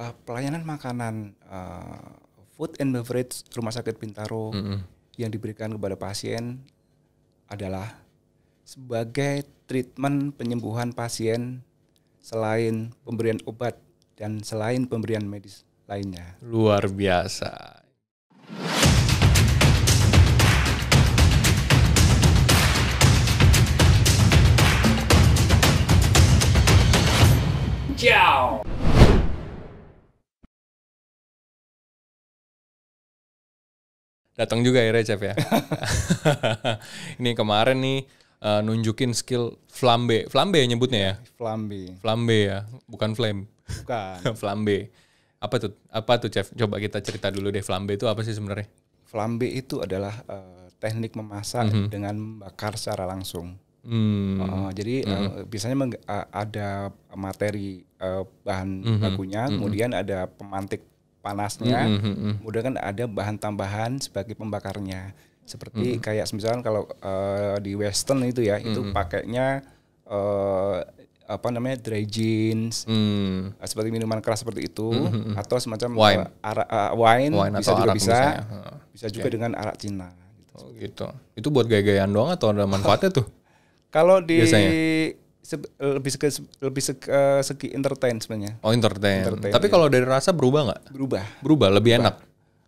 uh, pelayanan makanan uh, food and beverage rumah sakit Pintaro mm -hmm. yang diberikan kepada pasien adalah sebagai treatment penyembuhan pasien selain pemberian obat dan selain pemberian medis lainnya. Luar biasa. datang juga ya Recep ya. ini kemarin nih uh, nunjukin skill flambe. Flambe nyebutnya ya? Flambe. Flambe ya, bukan flame. Bukan. flambe. Apa tuh? Apa tuh Chef? Coba kita cerita dulu deh flambe itu apa sih sebenarnya? Flambe itu adalah uh, teknik memasak mm -hmm. dengan membakar secara langsung. Hmm. Uh, jadi hmm. Uh, biasanya ada materi uh, bahan hmm. bakunya, hmm. kemudian ada pemantik panasnya. Mm -hmm. Kemudian kan ada bahan tambahan sebagai pembakarnya. Seperti mm -hmm. kayak misalkan kalau uh, di western itu ya, mm -hmm. itu pakainya uh, apa namanya dry jeans mm. seperti minuman keras seperti itu mm -hmm. atau semacam wine, ara, uh, wine, wine bisa atau juga bisa misalnya. bisa juga okay. dengan arak Cina gitu. Oh, gitu itu buat gaya-gayaan doang atau ada manfaatnya tuh kalau di Biasanya lebih ke lebih segi, eh, segi entertain sebenarnya. Oh entertain. entertain Tapi iya. kalau dari rasa berubah nggak? Berubah. Berubah lebih berubah. enak.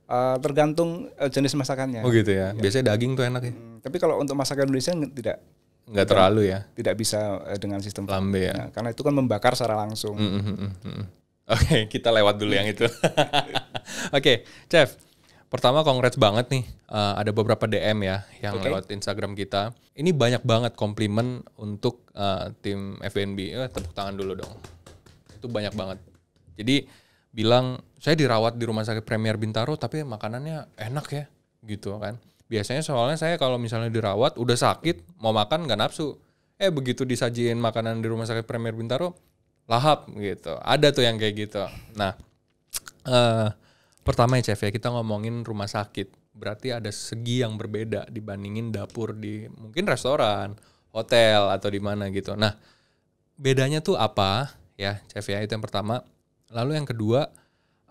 Uh, tergantung uh, jenis masakannya. Oh gitu ya. ya. Biasanya daging tuh enak ya. Hmm, tapi kalau untuk masakan Indonesia tidak nggak terlalu ya. Tidak bisa uh, dengan sistem lambe ya. Nah, karena itu kan membakar secara langsung. mm -hmm. Oke, okay, kita lewat dulu yang itu. Oke, okay, Chef. Pertama congrats banget nih, uh, ada beberapa DM ya yang okay. lewat Instagram kita. Ini banyak banget komplimen untuk uh, tim FNB. Eh, tepuk tangan dulu dong. Itu banyak banget. Jadi bilang saya dirawat di rumah sakit Premier Bintaro tapi makanannya enak ya gitu kan. Biasanya soalnya saya kalau misalnya dirawat udah sakit mau makan nggak nafsu. Eh begitu disajiin makanan di rumah sakit Premier Bintaro lahap gitu. Ada tuh yang kayak gitu. Nah, uh, Pertama ya Chef ya, kita ngomongin rumah sakit. Berarti ada segi yang berbeda dibandingin dapur di mungkin restoran, hotel atau di mana gitu. Nah, bedanya tuh apa ya Chef ya? Itu yang pertama. Lalu yang kedua,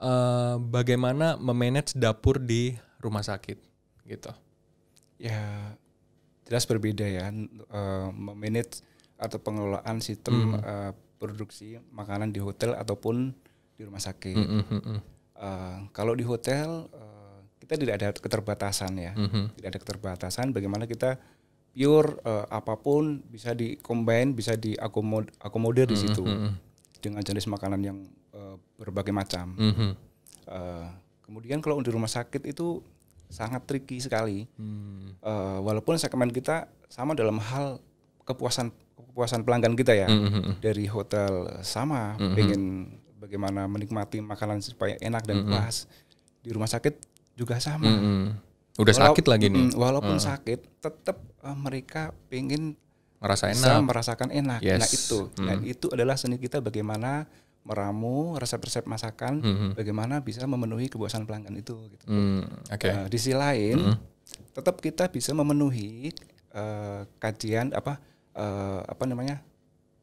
eh, bagaimana memanage dapur di rumah sakit gitu. Ya, jelas berbeda ya eh, memanage atau pengelolaan sistem hmm. Eh, produksi makanan di hotel ataupun di rumah sakit. mm hmm. hmm, hmm, hmm. Uh, kalau di hotel uh, kita tidak ada keterbatasan ya, mm-hmm. tidak ada keterbatasan. Bagaimana kita pure uh, apapun bisa di bisa diakomodir akomodir mm-hmm. di mhm, situ mhm. dengan jenis makanan yang uh, berbagai macam. Mm-hmm. Uh, kemudian kalau di rumah sakit itu sangat tricky sekali. Mm. Uh, walaupun segmen kita sama dalam hal kepuasan kepuasan pelanggan kita ya mm-hmm. dari hotel sama, mm-hmm. pengen bagaimana menikmati makanan supaya enak dan mm-hmm. pas di rumah sakit juga sama mm-hmm. udah Walau, sakit lagi nih walaupun mm. sakit tetap uh, eh, mereka pengen merasa enak merasakan enak nah, yes. nah itu mm. nah itu adalah seni kita bagaimana meramu resep-resep masakan mm-hmm. bagaimana bisa memenuhi kebosan pelanggan itu gitu. mm, okay. uh, eh, di sisi lain mm-hmm. tetap kita bisa memenuhi uh, kajian apa uh, apa namanya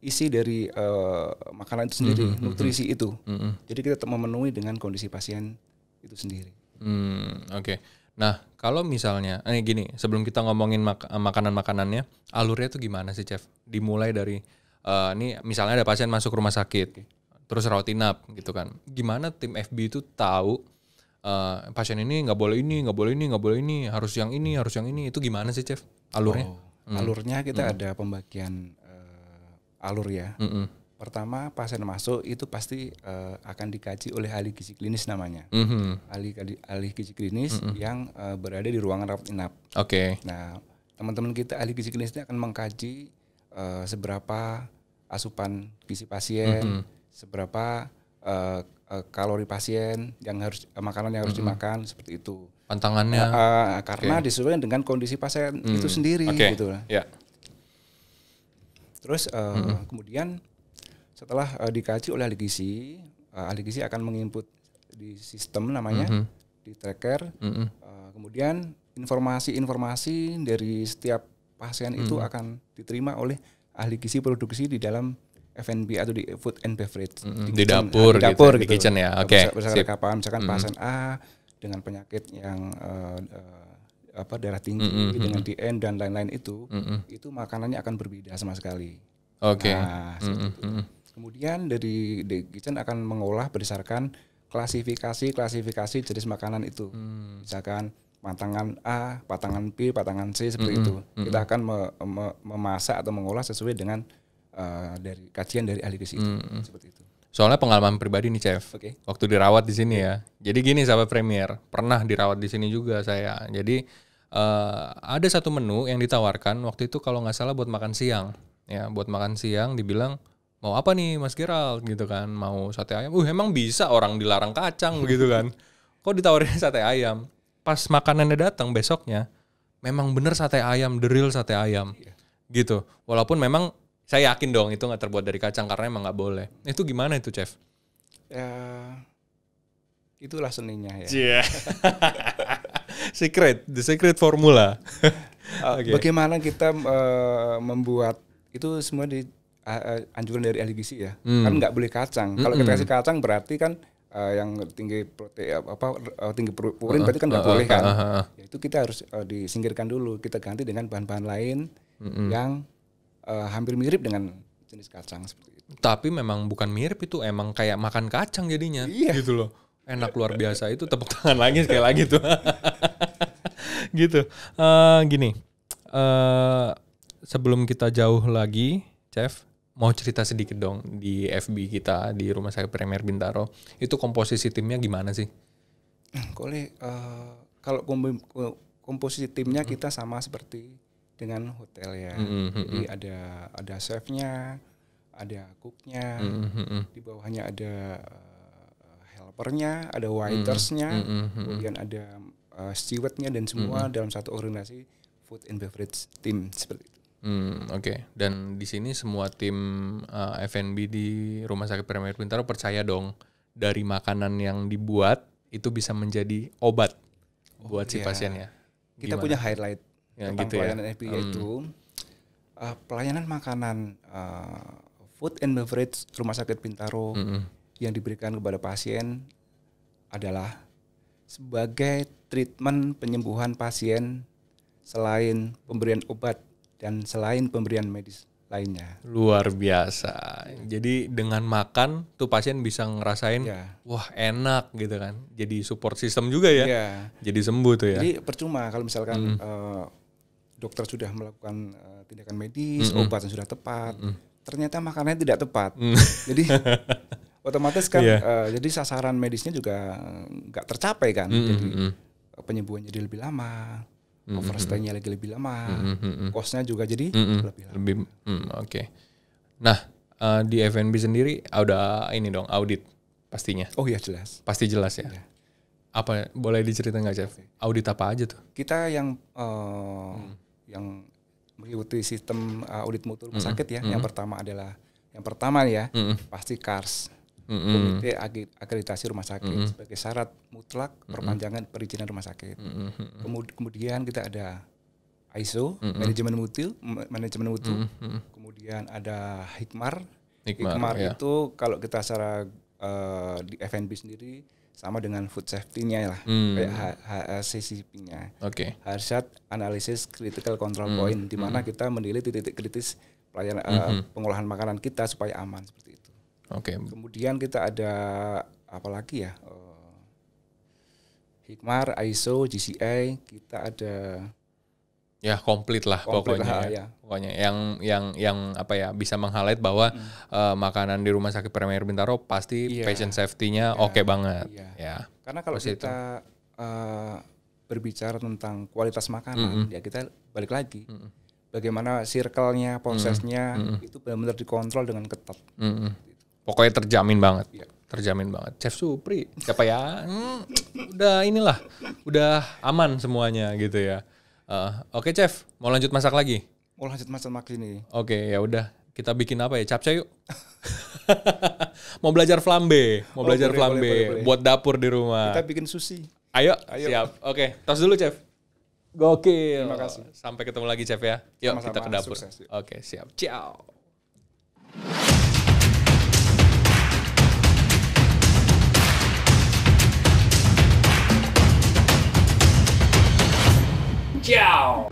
isi dari uh, makanan itu sendiri, mm -hmm. nutrisi mm-hmm. itu. Mm -hmm. Jadi kita tetap memenuhi dengan kondisi pasien itu sendiri. Mm, oke. Okay. Nah, kalau misalnya, eh gini, sebelum kita ngomongin mak eh, makanan-makanannya, alurnya itu gimana sih, Chef? Dimulai dari uh, ini misalnya ada pasien masuk rumah sakit, okay. terus rawat inap gitu kan. Gimana tim FB itu tahu uh, pasien ini nggak boleh ini, nggak boleh ini, nggak boleh ini, harus yang ini, harus yang ini. Itu gimana sih, Chef? Alurnya? Oh, hmm. Alurnya kita hmm. ada pembagian alur ya. Mm -hmm. Pertama pasien masuk itu pasti uh, akan dikaji oleh ahli gizi klinis namanya. Mm -hmm. Ahli ahli gizi klinis mm -hmm. yang uh, berada di ruangan rawat inap. Oke. Okay. Nah teman-teman kita ahli gizi klinis ini akan mengkaji uh, seberapa asupan gizi pasien, mm -hmm. seberapa uh, uh, kalori pasien yang harus uh, makanan yang harus mm -hmm. dimakan seperti itu. Pantangannya. uh, uh, karena okay. disesuaikan dengan kondisi pasien mm. itu sendiri okay. gitu. Yeah. Terus uh, hmm. kemudian setelah uh, dikaji oleh ahli gizi, uh, eh, ahli gizi akan menginput di sistem namanya hmm. di tracker. Hmm. Uh, kemudian informasi-informasi dari setiap pasien hmm. itu akan diterima oleh ahli gizi produksi di dalam FNB atau di food and beverage mm -hmm. di, kitchen, di gitu, dapur, di dapur gitu, gitu. di kitchen ya. Oke. Okay. Misalkan, misalkan mm -hmm. pasien A dengan penyakit yang uh, uh, apa darah tinggi mm -hmm. dengan TN dan lain-lain itu, mm -hmm. itu makanannya akan berbeda sama sekali. Oke. Okay. Nah, mm -hmm. Kemudian dari The Kitchen akan mengolah berdasarkan klasifikasi klasifikasi jenis makanan itu. Mm. Misalkan patangan A, patangan B, patangan C seperti mm -hmm. itu. Kita akan me me memasak atau mengolah sesuai dengan uh, dari kajian dari ahli gizi mm -hmm. Seperti itu. Soalnya pengalaman pribadi nih, Chef. Okay. Waktu dirawat di sini okay. ya. Jadi gini sahabat premier, pernah dirawat di sini juga saya. Jadi uh, ada satu menu yang ditawarkan waktu itu kalau nggak salah buat makan siang ya buat makan siang dibilang mau apa nih Mas Gerald gitu kan mau sate ayam uh emang bisa orang dilarang kacang gitu kan kok ditawarin sate ayam pas makanannya datang besoknya memang bener sate ayam the sate ayam iya. gitu walaupun memang saya yakin dong itu nggak terbuat dari kacang karena emang nggak boleh itu gimana itu chef ya itulah seninya ya yeah. secret, the secret formula. Ah, okay. Bagaimana kita uh, membuat itu semua di uh, anjuran dari ahli gizi ya. Hmm. Kan nggak boleh kacang. Kalau kita hmm. kasih kacang berarti kan uh, yang tinggi protein eh, apa tinggi purin berarti kan nggak uh, boleh kan. Uh, uh, Itu kita harus uh, disingkirkan dulu. Kita ganti dengan bahan-bahan lain -hmm. yang uh, hampir mirip dengan jenis kacang seperti itu. Tapi memang bukan mirip itu emang kayak makan kacang jadinya iya. gitu loh enak luar biasa itu tepuk tangan lagi sekali lagi tuh gitu uh, gini uh, sebelum kita jauh lagi chef mau cerita sedikit dong di FB kita di rumah sakit Premier Bintaro itu komposisi timnya gimana sih? Kole uh, kalau komposisi timnya hmm. kita sama seperti dengan hotel ya, mm -hmm. jadi hmm. ada ada chefnya, ada cooknya, mm -hmm. di bawahnya ada uh, kopernya, ada hmm, waitersnya, mm hmm, -hmm. kemudian ada uh, stewardnya dan semua mm -hmm. dalam satu organisasi food and beverage team seperti itu. Mm, oke. Okay. Dan di sini semua tim uh, F&B di Rumah Sakit Premier Bintaro percaya dong dari makanan yang dibuat itu bisa menjadi obat oh, buat si iya. pasiennya. Gimana? Kita punya highlight ya, tentang gitu ya. pelayanan ya? F&B hmm. yaitu itu uh, pelayanan makanan uh, food and beverage Rumah Sakit Bintaro. Hmm yang diberikan kepada pasien adalah sebagai treatment penyembuhan pasien selain pemberian obat dan selain pemberian medis lainnya. Luar biasa. Jadi dengan makan tuh pasien bisa ngerasain ya. wah enak gitu kan. Jadi support system juga ya. ya. Jadi sembuh tuh ya. Jadi percuma kalau misalkan mm uh, dokter sudah melakukan uh, tindakan medis, mm -hmm. obat yang sudah tepat, mm ternyata makanannya tidak tepat. Mm. Jadi otomatis kan yeah. Iya. uh, jadi sasaran medisnya juga nggak tercapai kan mm -hmm. jadi penyembuhan jadi lebih lama mm -hmm. lagi lebih lama mm -hmm. costnya juga jadi mm -hmm. lebih lama. lebih mm, oke okay. nah uh, di FNB sendiri ada ini dong audit pastinya oh iya jelas pasti jelas ya yeah. apa boleh diceritain nggak chef audit apa aja tuh kita yang uh, mm. yang mengikuti sistem eh, audit mutu rumah mm -hmm. sakit ya mm -hmm. yang pertama adalah yang pertama ya mm -hmm. pasti CARS mm -hmm. komite akreditasi rumah sakit mm -hmm. sebagai syarat mutlak perpanjangan mm -hmm. perizinan rumah sakit. Mm -hmm. Kemudian kita ada ISO, mm -hmm. manajemen mutu, manajemen mutu. Mm -hmm. Kemudian ada Hikmar. Hikmar, Hikmar ya. itu kalau kita secara uh, di FNB sendiri sama dengan food safety-nya lah, hmm. HACCP-nya. Oke. Okay. Hazard Analysis Critical Control hmm. Point, di mana hmm. kita menilai titik-titik kritis pelayanan eh, hmm. uh, pengolahan makanan kita supaya aman seperti Oke. Okay. Kemudian kita ada apa lagi ya? Eh, Hikmar, ISO, GCA, kita ada ya komplit lah komplit pokoknya lah, ya. ya. Pokoknya yang yang yang apa ya bisa meng-highlight bahwa hmm. uh, makanan di rumah sakit Premier Bintaro pasti yeah. patient safety-nya yeah. oke okay banget yeah. ya. Karena kalau Terus kita uh, berbicara tentang kualitas makanan mm -hmm. ya kita balik lagi. Mm -hmm. Bagaimana circle-nya, prosesnya mm -hmm. itu benar-benar dikontrol dengan ketat. Mm -hmm Pokoknya terjamin banget. Ya. Terjamin banget. Chef Supri, siapa ya? Hmm, udah inilah, udah aman semuanya gitu ya. Uh, Oke okay, Chef, mau lanjut masak lagi? Mau lanjut masak lagi nih. Oke, okay, ya udah. Kita bikin apa ya? Capcay yuk. mau belajar flambe, mau oh, belajar boleh, flambe boleh, boleh, boleh. buat dapur di rumah. Kita bikin sushi. Ayo, Ayo. siap. Oke, okay, tos dulu Chef. Gokil. Terima kasih. Sampai ketemu lagi Chef ya. Yuk Sama-sama. kita ke dapur. Oke, okay, siap. Ciao. Ciao!